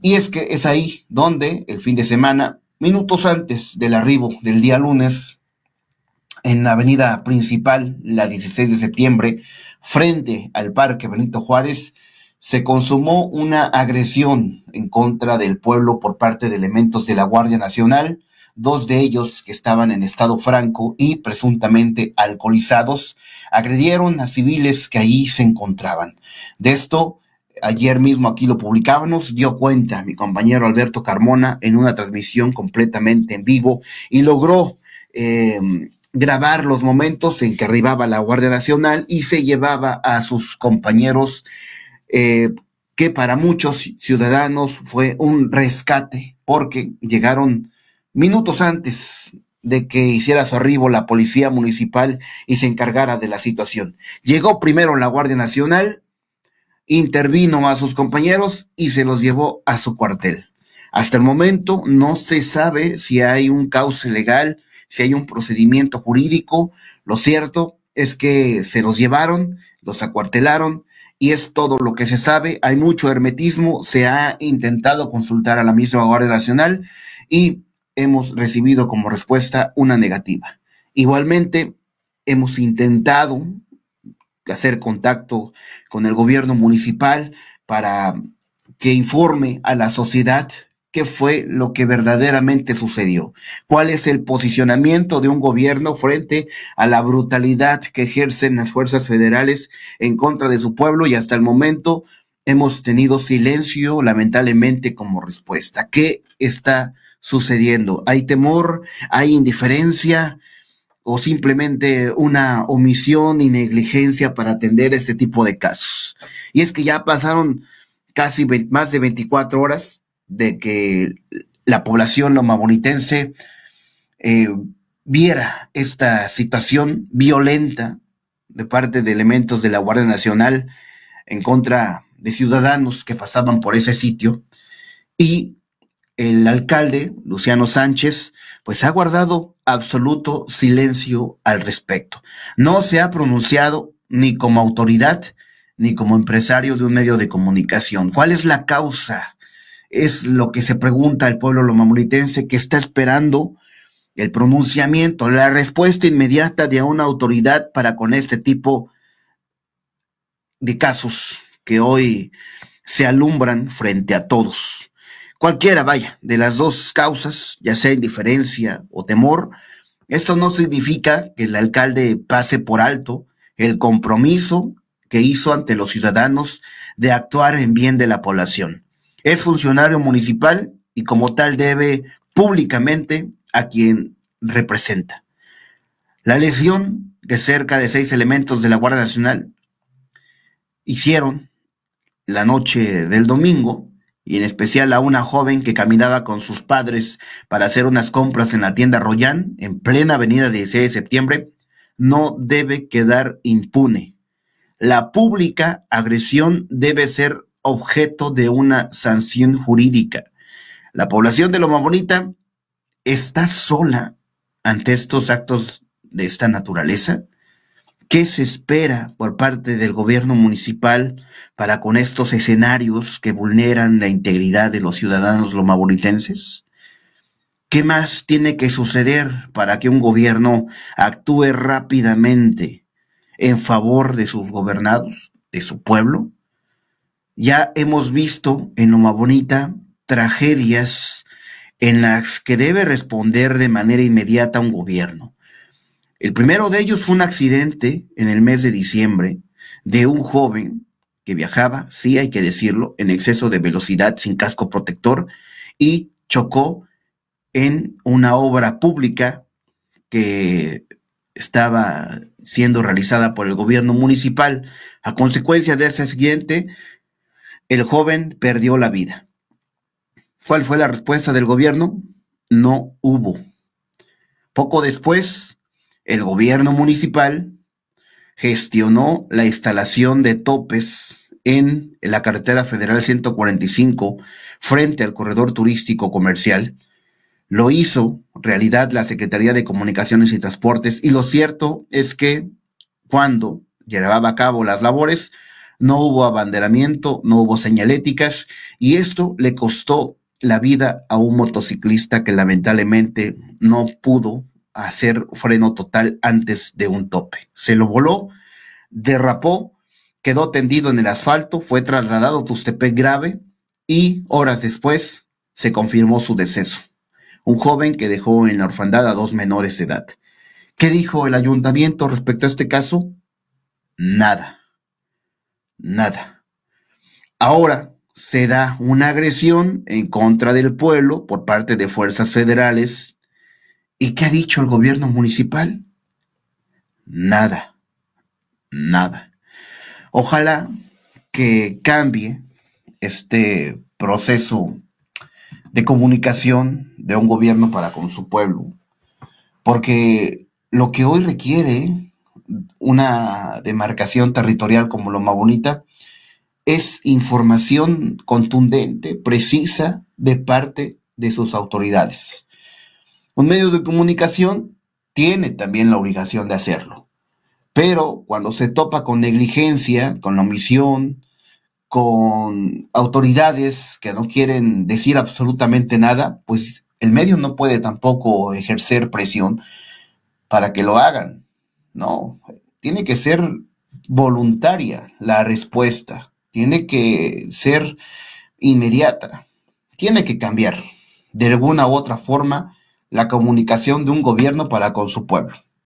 Y es que es ahí donde el fin de semana, minutos antes del arribo del día lunes, en la avenida principal, la 16 de septiembre, frente al Parque Benito Juárez, se consumó una agresión en contra del pueblo por parte de elementos de la Guardia Nacional, dos de ellos que estaban en estado franco y presuntamente alcoholizados, agredieron a civiles que allí se encontraban. De esto Ayer mismo aquí lo publicábamos, dio cuenta mi compañero Alberto Carmona en una transmisión completamente en vivo y logró em, grabar los momentos en que arribaba la Guardia Nacional y se llevaba a sus compañeros, eh, que para muchos ciudadanos fue un rescate, porque llegaron minutos antes de que hiciera su arribo la policía municipal y se encargara de la situación. Llegó primero la Guardia Nacional, intervino a sus compañeros y se los llevó a su cuartel. Hasta el momento no se sabe si hay un cauce legal, si hay un procedimiento jurídico. Lo cierto es que se los llevaron, los acuartelaron y es todo lo que se sabe. Hay mucho hermetismo, se ha intentado consultar a la misma Guardia Nacional y hemos recibido como respuesta una negativa. Igualmente, hemos intentado hacer contacto con el gobierno municipal para que informe a la sociedad qué fue lo que verdaderamente sucedió, cuál es el posicionamiento de un gobierno frente a la brutalidad que ejercen las fuerzas federales en contra de su pueblo y hasta el momento hemos tenido silencio lamentablemente como respuesta. ¿Qué está sucediendo? ¿Hay temor? ¿Hay indiferencia? o simplemente una omisión y negligencia para atender este tipo de casos. Y es que ya pasaron casi más de 24 horas de que la población lomabonitense eh, viera esta situación violenta de parte de elementos de la Guardia Nacional en contra de ciudadanos que pasaban por ese sitio. Y el alcalde, Luciano Sánchez, pues ha guardado absoluto silencio al respecto. No se ha pronunciado ni como autoridad ni como empresario de un medio de comunicación. ¿Cuál es la causa? Es lo que se pregunta el pueblo lomamoritense que está esperando el pronunciamiento, la respuesta inmediata de una autoridad para con este tipo de casos que hoy se alumbran frente a todos. Cualquiera, vaya, de las dos causas, ya sea indiferencia o temor, esto no significa que el alcalde pase por alto el compromiso que hizo ante los ciudadanos de actuar en bien de la población. Es funcionario municipal y como tal debe públicamente a quien representa. La lesión que cerca de seis elementos de la Guardia Nacional hicieron la noche del domingo y en especial a una joven que caminaba con sus padres para hacer unas compras en la tienda Royan, en plena avenida 16 de septiembre, no debe quedar impune. La pública agresión debe ser objeto de una sanción jurídica. La población de Loma Bonita está sola ante estos actos de esta naturaleza. ¿Qué se espera por parte del gobierno municipal para con estos escenarios que vulneran la integridad de los ciudadanos lomabonitenses? ¿Qué más tiene que suceder para que un gobierno actúe rápidamente en favor de sus gobernados, de su pueblo? Ya hemos visto en Loma Bonita tragedias en las que debe responder de manera inmediata un gobierno. El primero de ellos fue un accidente en el mes de diciembre de un joven que viajaba, sí hay que decirlo, en exceso de velocidad sin casco protector y chocó en una obra pública que estaba siendo realizada por el gobierno municipal. A consecuencia de ese accidente, el joven perdió la vida. ¿Cuál fue la respuesta del gobierno? No hubo. Poco después, el gobierno municipal gestionó la instalación de topes en la carretera federal 145 frente al corredor turístico comercial. Lo hizo realidad la Secretaría de Comunicaciones y Transportes y lo cierto es que cuando llevaba a cabo las labores no hubo abanderamiento, no hubo señaléticas y esto le costó la vida a un motociclista que lamentablemente no pudo hacer freno total antes de un tope. Se lo voló, derrapó, quedó tendido en el asfalto, fue trasladado a Tustepec grave y horas después se confirmó su deceso. Un joven que dejó en la orfandad a dos menores de edad. ¿Qué dijo el ayuntamiento respecto a este caso? Nada. Nada. Ahora se da una agresión en contra del pueblo por parte de fuerzas federales ¿Y qué ha dicho el gobierno municipal? Nada, nada. Ojalá que cambie este proceso de comunicación de un gobierno para con su pueblo, porque lo que hoy requiere una demarcación territorial como Loma Bonita es información contundente, precisa, de parte de sus autoridades un medio de comunicación tiene también la obligación de hacerlo. Pero cuando se topa con negligencia, con omisión, con autoridades que no quieren decir absolutamente nada, pues el medio no puede tampoco ejercer presión para que lo hagan. No, tiene que ser voluntaria la respuesta, tiene que ser inmediata, tiene que cambiar de alguna u otra forma la comunicación de un gobierno para con su pueblo.